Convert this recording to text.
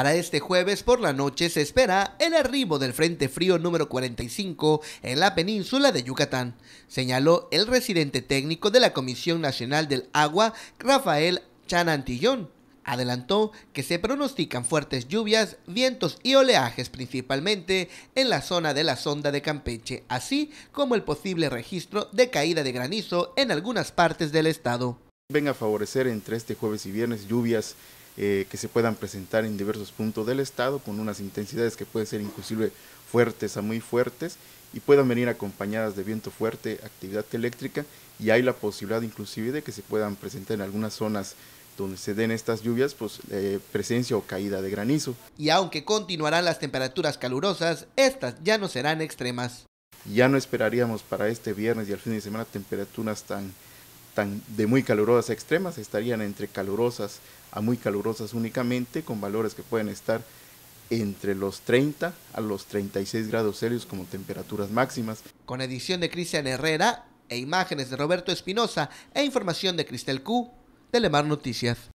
Para este jueves por la noche se espera el arribo del Frente Frío número 45 en la península de Yucatán, señaló el residente técnico de la Comisión Nacional del Agua, Rafael Chanantillón. Adelantó que se pronostican fuertes lluvias, vientos y oleajes principalmente en la zona de la sonda de Campeche, así como el posible registro de caída de granizo en algunas partes del estado. Venga a favorecer entre este jueves y viernes lluvias eh, que se puedan presentar en diversos puntos del estado con unas intensidades que pueden ser inclusive fuertes a muy fuertes y puedan venir acompañadas de viento fuerte, actividad eléctrica y hay la posibilidad inclusive de que se puedan presentar en algunas zonas donde se den estas lluvias, pues eh, presencia o caída de granizo. Y aunque continuarán las temperaturas calurosas, estas ya no serán extremas. Ya no esperaríamos para este viernes y al fin de semana temperaturas tan de muy calurosas a extremas, estarían entre calurosas a muy calurosas únicamente, con valores que pueden estar entre los 30 a los 36 grados Celsius como temperaturas máximas. Con edición de Cristian Herrera e imágenes de Roberto Espinosa e información de Cristel Q, Telemar Noticias.